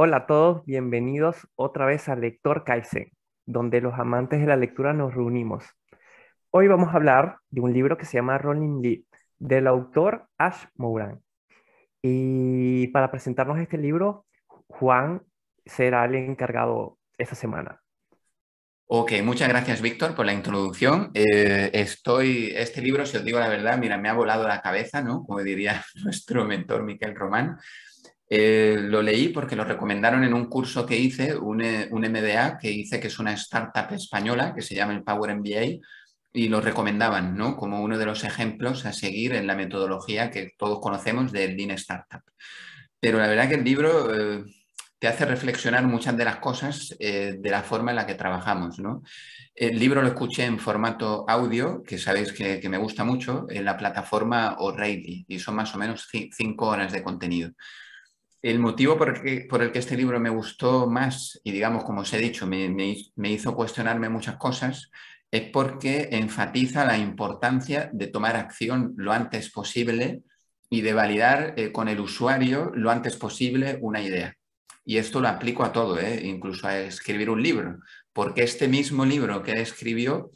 Hola a todos, bienvenidos otra vez a Lector Kaizen, donde los amantes de la lectura nos reunimos. Hoy vamos a hablar de un libro que se llama Rolling Lee, del autor Ash Mouran. Y para presentarnos este libro, Juan será el encargado esta semana. Ok, muchas gracias Víctor por la introducción. Eh, estoy, este libro, si os digo la verdad, mira, me ha volado la cabeza, ¿no? Como diría nuestro mentor Miquel Román. Eh, lo leí porque lo recomendaron en un curso que hice, un, eh, un, MBA que hice, que es una startup española que se llama el Power MBA, y lo recomendaban como uno de los ejemplos a seguir en la metodología que todos conocemos del Lean Startup. Pero la verdad que el libro eh, te hace reflexionar muchas de las cosas de la forma en la que trabajamos. El libro lo escuché en formato audio, que sabéis que, que me gusta mucho, en la plataforma O'Reilly, y son más o menos cinco horas de contenido el motivo por el, que, este libro me gustó más y digamos, como os he dicho, me, hizo cuestionarme muchas cosas, es porque enfatiza la importancia de tomar acción lo antes posible y de validar eh, con el usuario lo antes posible una idea. Y esto lo aplico a todo, ¿eh? incluso a escribir un libro, porque este mismo libro que escribió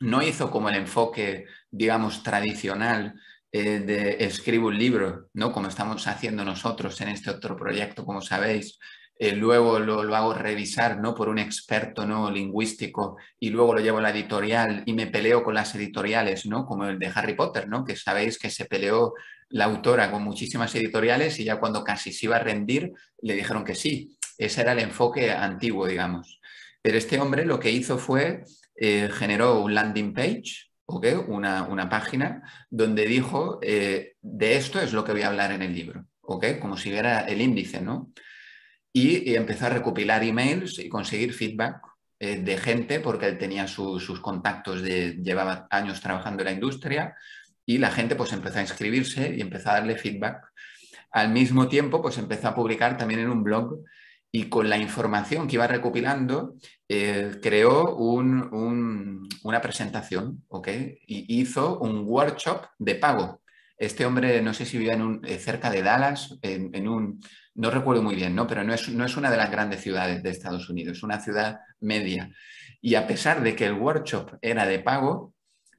no hizo como el enfoque, digamos, tradicional eh, escribo un libro, ¿no? Como estamos haciendo nosotros en este otro proyecto, como sabéis. Eh, luego lo, hago revisar ¿no? por un experto ¿no? lingüístico y luego lo llevo a la editorial y me peleo con las editoriales, ¿no? como el de Harry Potter, ¿no? que sabéis que se peleó la autora con muchísimas editoriales y ya cuando casi se iba a rendir le dijeron que sí. Ese era el enfoque antiguo, digamos. Pero este hombre lo que hizo fue eh, generó un landing page una, página donde dijo, eh, de esto es lo que voy a hablar en el libro, como si fuera el índice, ¿no? Y, empezó a recopilar emails y conseguir feedback eh, de gente, porque él tenía sus contactos, de, llevaba años trabajando en la industria, y la gente pues empezó a inscribirse y empezó a darle feedback. Al mismo tiempo, pues empezó a publicar también en un blog y con la información que iba recopilando, eh, creó una presentación, ¿ok? Y hizo un workshop de pago. Este hombre, no sé si vivía eh, cerca de Dallas, en, un, no recuerdo muy bien, ¿no? Pero no es, una de las grandes ciudades de Estados Unidos, es una ciudad media. Y a pesar de que el workshop era de pago,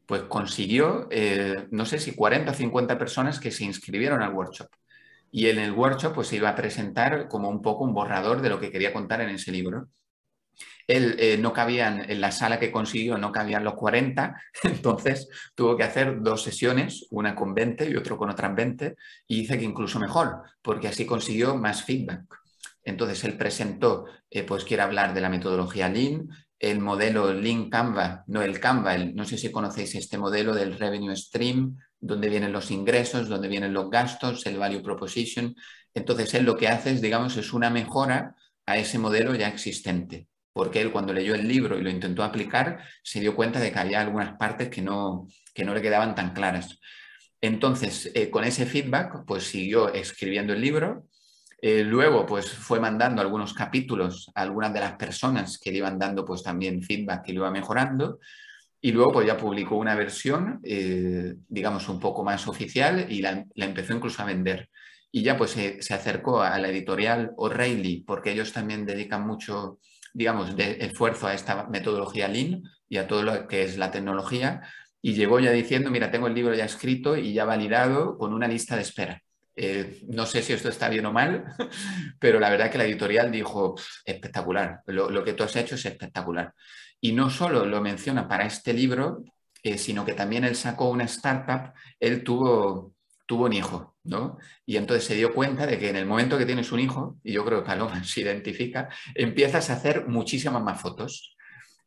pues consiguió, eh, no sé si 40 o 50 personas que se inscribieron al workshop. Y en el workshop pues, se iba a presentar como un poco un borrador de lo que quería contar en ese libro. Él eh, no cabían, en la sala que consiguió no cabían los 40, entonces tuvo que hacer dos sesiones, una con 20 y otro con otras 20, y dice que incluso mejor, porque así consiguió más feedback. Entonces él presentó, eh, pues quiere hablar de la metodología Lean, el modelo Lean Canva, no el Canva, no sé si conocéis este modelo del Revenue Stream, dónde vienen los ingresos, dónde vienen los gastos, el value proposition. Entonces, él lo que hace es, digamos, es una mejora a ese modelo ya existente, porque él cuando leyó el libro y lo intentó aplicar, se dio cuenta de que había algunas partes que no, que no le quedaban tan claras. Entonces, eh, con ese feedback, pues siguió escribiendo el libro, eh, luego, pues fue mandando algunos capítulos a algunas de las personas que le iban dando, pues también feedback y lo iba mejorando. Y luego pues, ya publicó una versión, eh, digamos, un poco más oficial y la, empezó incluso a vender. Y ya pues se, acercó a la editorial O'Reilly, porque ellos también dedican mucho, digamos, de esfuerzo a esta metodología Lean y a todo lo que es la tecnología. Y llegó ya diciendo, mira, tengo el libro ya escrito y ya validado con una lista de espera. Eh, no sé si esto está bien o mal, pero la verdad es que la editorial dijo, espectacular, lo, que tú has hecho es espectacular. Y no solo lo menciona para este libro, eh, sino que también él sacó una startup, él tuvo, tuvo un hijo, ¿no? Y entonces se dio cuenta de que en el momento que tienes un hijo, y yo creo que Paloma se identifica, empiezas a hacer muchísimas más fotos.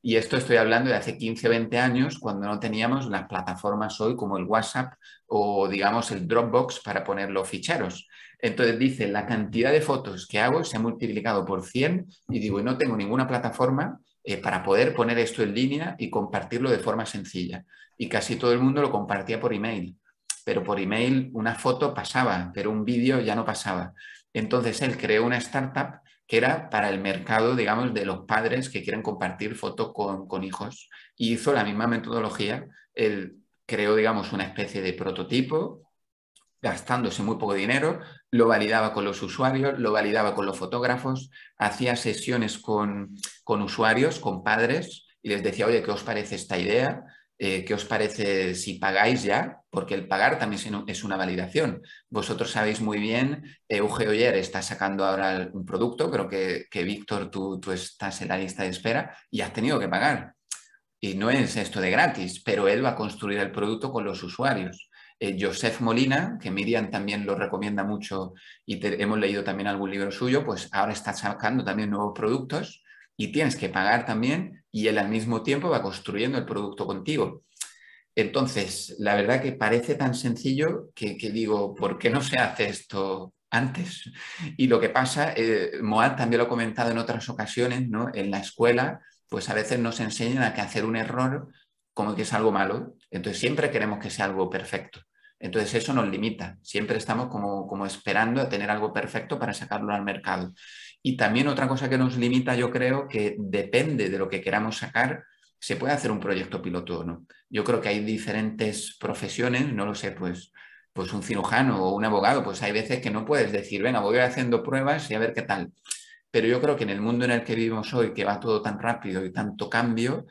Y esto estoy hablando de hace 15, 20 años, cuando no teníamos las plataformas hoy como el WhatsApp o, digamos, el Dropbox para poner los ficheros. Entonces dice, la cantidad de fotos que hago se ha multiplicado por 100 y digo, no tengo ninguna plataforma eh, para poder poner esto en línea y compartirlo de forma sencilla. Y casi todo el mundo lo compartía por email, pero por email una foto pasaba, pero un vídeo ya no pasaba. Entonces él creó una startup que era para el mercado, digamos, de los padres que quieren compartir fotos con, con, hijos. Y hizo la misma metodología. Él creó, digamos, una especie de prototipo, gastándose muy poco dinero, lo validaba con los usuarios, lo validaba con los fotógrafos, hacía sesiones con, usuarios, con padres, y les decía, oye, ¿qué os parece esta idea? Eh, ¿Qué os parece si pagáis ya? Porque el pagar también es una validación. Vosotros sabéis muy bien, Euge eh, Oyer está sacando ahora un producto, creo que, que Víctor, tú, tú estás en la lista de espera y has tenido que pagar. Y no es esto de gratis, pero él va a construir el producto con los usuarios. Eh, Joseph Molina, que Miriam también lo recomienda mucho y hemos leído también algún libro suyo, pues ahora está sacando también nuevos productos y tienes que pagar también y él al mismo tiempo va construyendo el producto contigo. Entonces, la verdad que parece tan sencillo que, digo, ¿por qué no se hace esto antes? Y lo que pasa, eh, Moad también lo ha comentado en otras ocasiones, ¿no? En la escuela, pues a veces nos enseñan a que hacer un error como que es algo malo. Entonces siempre queremos que sea algo perfecto. Entonces eso nos limita. Siempre estamos como, como esperando a tener algo perfecto para sacarlo al mercado. Y también otra cosa que nos limita, yo creo que depende de lo que queramos sacar, se puede hacer un proyecto piloto o no. Yo creo que hay diferentes profesiones, no lo sé, pues, pues un cirujano o un abogado, pues hay veces que no puedes decir, venga, voy haciendo pruebas y a ver qué tal. Pero yo creo que en el mundo en el que vivimos hoy, que va todo tan rápido y tanto cambio,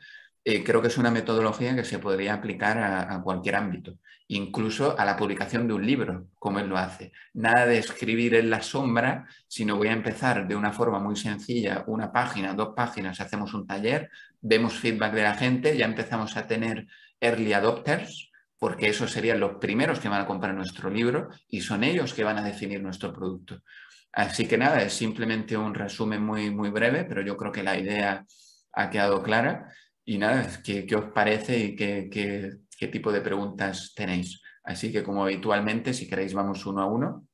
eh, creo que es una metodología que se podría aplicar a, cualquier ámbito, incluso a la publicación de un libro, como él lo hace. Nada de escribir en la sombra, sino voy a empezar de una forma muy sencilla, una página, dos páginas, hacemos un taller, vemos feedback de la gente, ya empezamos a tener early adopters, porque esos serían los primeros que van a comprar nuestro libro y son ellos que van a definir nuestro producto. Así que nada, es simplemente un resumen muy, muy breve, pero yo creo que la idea ha quedado clara y nada, ¿qué, qué os parece y qué, qué, qué, tipo de preguntas tenéis? Así que como habitualmente, si queréis, vamos uno a uno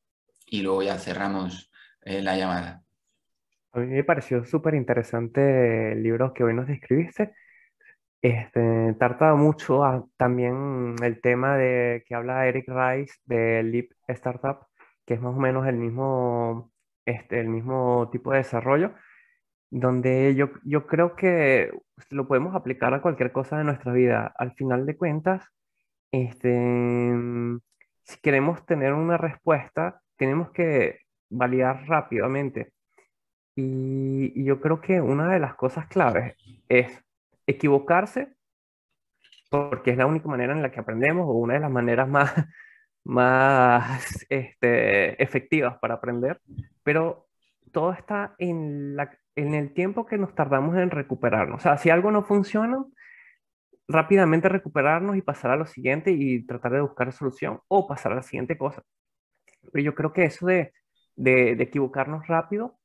y luego ya cerramos eh, la llamada. A mí me pareció súper interesante el libro que hoy nos describiste. Este, mucho también el tema de que habla Eric Rice de Leap Startup, que es más o menos el mismo, este, el mismo tipo de desarrollo, donde yo, yo creo que lo podemos aplicar a cualquier cosa de nuestra vida. Al final de cuentas, este, mm, si queremos tener una respuesta, tenemos que validar rápidamente. Y, yo creo que una de las cosas claves es equivocarse, porque es la única manera en la que aprendemos o una de las maneras más, más este, efectivas para aprender, pero todo está en la en el tiempo que nos tardamos en recuperarnos. O sea, si algo no funciona, rápidamente recuperarnos y pasar a lo siguiente y tratar de buscar solución o pasar a la siguiente cosa. Pero yo creo que eso de, de, equivocarnos rápido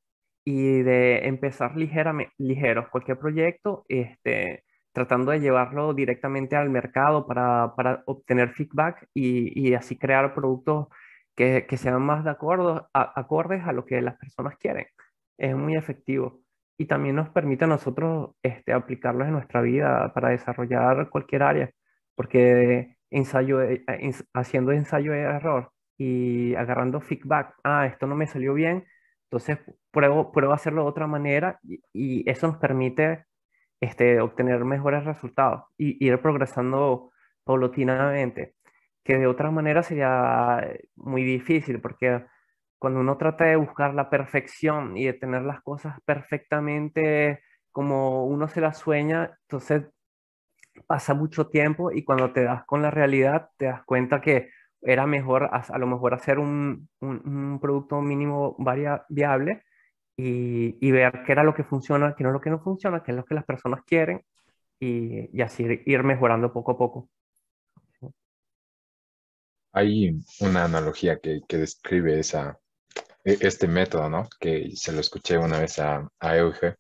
y de empezar ligeramente, ligeros cualquier proyecto, este, tratando de llevarlo directamente al mercado para, obtener feedback y, así crear productos que, sean más de acuerdo, acordes a lo que las personas quieren es muy efectivo y también nos permite a nosotros este, aplicarlos en nuestra vida para desarrollar cualquier área, porque ensayo, eh, haciendo ensayo de error y agarrando feedback, ah, esto no me salió bien, entonces pruebo, pruebo hacerlo de otra manera y, eso nos permite este, obtener mejores resultados y ir progresando paulatinamente, que de otra manera sería muy difícil porque cuando uno trata de buscar la perfección y de tener las cosas perfectamente como uno se las sueña, entonces pasa mucho tiempo y cuando te das con la realidad, te das cuenta que era mejor a, lo mejor hacer un, un, producto mínimo viable y, y, ver qué era lo que funciona, qué no es lo que no funciona, qué es lo que las personas quieren y, y así ir mejorando poco a poco. Hay una analogía que, que describe esa, e, este método, ¿no? Que se lo escuché una vez a, Euge,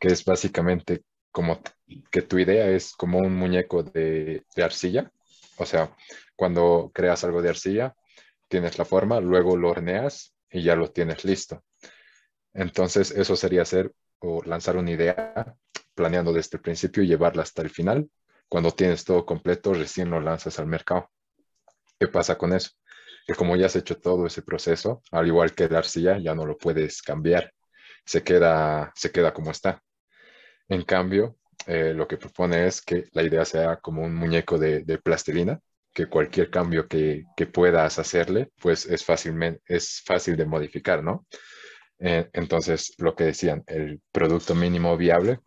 que es básicamente como que tu idea es como un muñeco de, de, arcilla. O sea, cuando creas algo de arcilla, tienes la forma, luego lo horneas y ya lo tienes listo. Entonces, eso sería hacer o lanzar una idea planeando desde el principio y llevarla hasta el final. Cuando tienes todo completo, recién lo lanzas al mercado. ¿Qué pasa con eso? que como ya has hecho todo ese proceso, al igual que la arcilla, ya no lo puedes cambiar, se queda, se queda como está. En cambio, eh, lo que propone es que la idea sea como un muñeco de, plastilina, que cualquier cambio que, que, puedas hacerle, pues es, fácilmente, es fácil de modificar, ¿no? Eh, entonces, lo que decían, el producto mínimo viable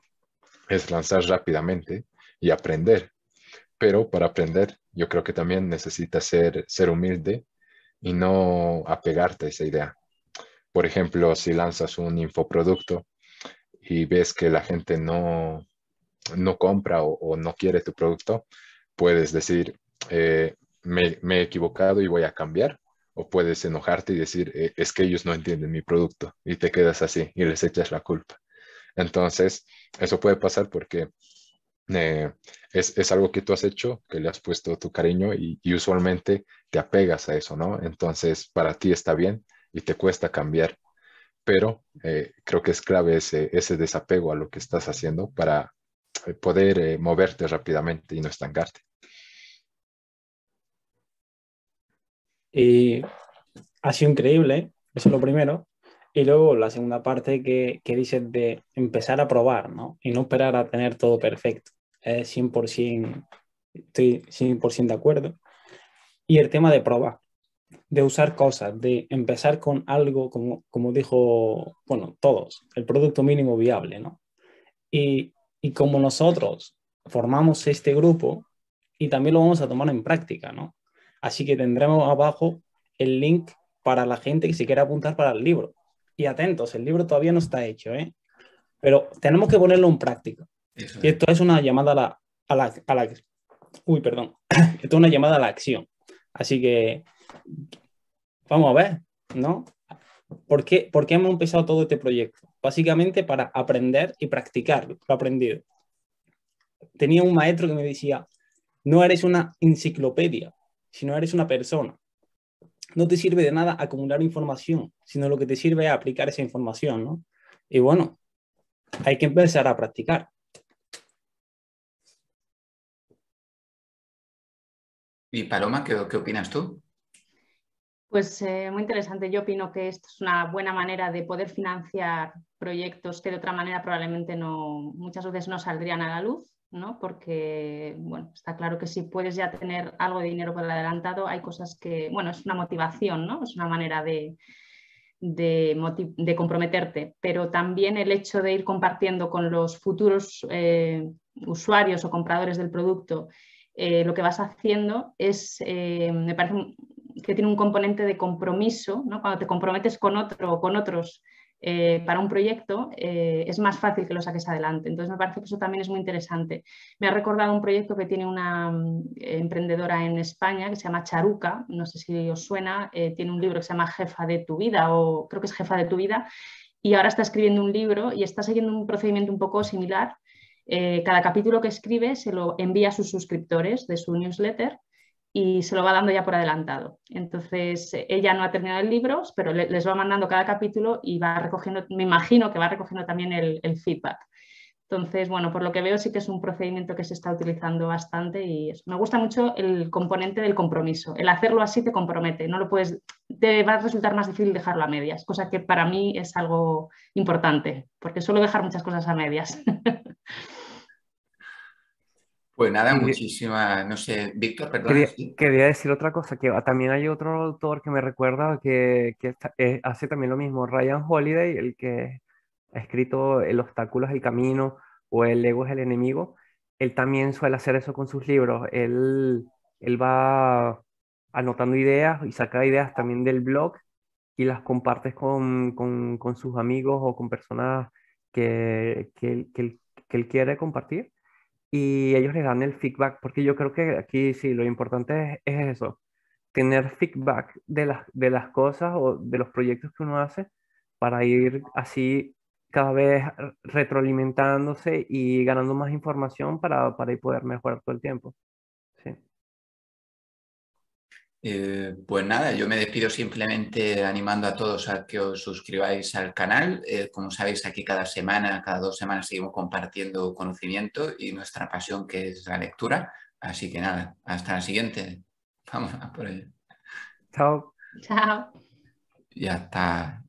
es lanzar rápidamente y aprender. Pero para aprender, yo creo que también necesita ser, ser humilde y no apegarte a esa idea. Por ejemplo, si lanzas un infoproducto y ves que la gente no, no compra o, no quiere tu producto, puedes decir, eh, me, he equivocado y voy a cambiar. O puedes enojarte y decir, eh, es que ellos no entienden mi producto y te quedas así y les echas la culpa. Entonces, eso puede pasar porque eh, es, algo que tú has hecho, que le has puesto tu cariño y, usualmente te apegas a eso, ¿no? Entonces, para ti está bien y te cuesta cambiar, pero eh, creo que es clave ese, ese, desapego a lo que estás haciendo para eh, poder moverte rápidamente y no estancarte. Y ha sido increíble, eso es lo primero. Y luego la segunda parte que, que dices de empezar a probar, ¿no? Y no esperar a tener todo perfecto. 100%, eh, estoy 100% de acuerdo. Y el tema de probar, de usar cosas, de empezar con algo, como, como dijo, bueno, todos, el producto mínimo viable, ¿no? Y, y como nosotros formamos este grupo y también lo vamos a tomar en práctica, ¿no? Así que tendremos abajo el link para la gente que se quiera apuntar para el libro. Y atentos, el libro todavía no está hecho, ¿eh? Pero tenemos que ponerlo en práctica esto es. una llamada a la, a uy, perdón. Esto es una llamada a la acción. Así que vamos a ver, ¿no? ¿Por qué, ¿Por qué hemos empezado todo este proyecto? Básicamente para aprender y practicar lo aprendido. Tenía un maestro que me decía, no eres una enciclopedia, sino eres una persona. No te sirve de nada acumular información, sino lo que te sirve es aplicar esa información, ¿no? Y bueno, hay que empezar a practicar. Y Paloma, ¿qué, opinas tú? Pues eh, muy interesante. Yo opino que esto es una buena manera de poder financiar proyectos que de otra manera probablemente no, muchas veces no saldrían a la luz, ¿no? Porque, bueno, está claro que si puedes ya tener algo de dinero por el adelantado, hay cosas que, bueno, es una motivación, ¿no? Es una manera de, comprometerte, pero también el hecho de ir compartiendo con los futuros eh, usuarios o compradores del producto eh, lo que vas haciendo es, eh, me parece que tiene un componente de compromiso, ¿no? cuando te comprometes con otro o con otros eh, para un proyecto, es más fácil que lo saques adelante. Entonces me parece que eso también es muy interesante. Me ha recordado un proyecto que tiene una emprendedora en España que se llama Charuca, no sé si os suena, tiene un libro que se llama Jefa de tu vida o creo que es Jefa de tu vida. Y ahora está escribiendo un libro y está siguiendo un procedimiento un poco similar, eh, cada capítulo que escribe se lo envía a sus suscriptores de su newsletter y se lo va dando ya por adelantado. Entonces, eh, ella no ha terminado el libro, pero les va mandando cada capítulo y va recogiendo, me imagino que va recogiendo también el, feedback. Entonces, bueno, por lo que veo sí que es un procedimiento que se está utilizando bastante y me gusta mucho el componente del compromiso. El hacerlo así te compromete, no lo puedes te va a resultar más difícil dejarlo a medias, cosa que para mí es algo importante, porque suelo dejar muchas cosas a medias. Pues nada, muchísima, no sé, Víctor, perdón. Quería, decir otra cosa, que también hay otro autor que me recuerda que, eh, hace también lo mismo, Ryan Holiday, el que ha escrito El obstáculo es el camino o El ego es el enemigo, él también suele hacer eso con sus libros, él, él va anotando ideas y saca ideas también del blog y las compartes con, sus amigos o con personas que, que, él quiere compartir y ellos le dan el feedback, porque yo creo que aquí sí, lo importante es, eso, tener feedback de las, cosas o de los proyectos que uno hace para ir así cada vez retroalimentándose y ganando más información para, para poder mejorar todo el tiempo. Eh, pues nada, yo me despido simplemente animando a todos a que os suscribáis al canal. Eh, como sabéis, aquí cada semana, cada dos semanas seguimos compartiendo conocimiento y nuestra pasión que es la lectura. Así que nada, hasta la siguiente. Vamos a por ello. Chao. Chao. Y hasta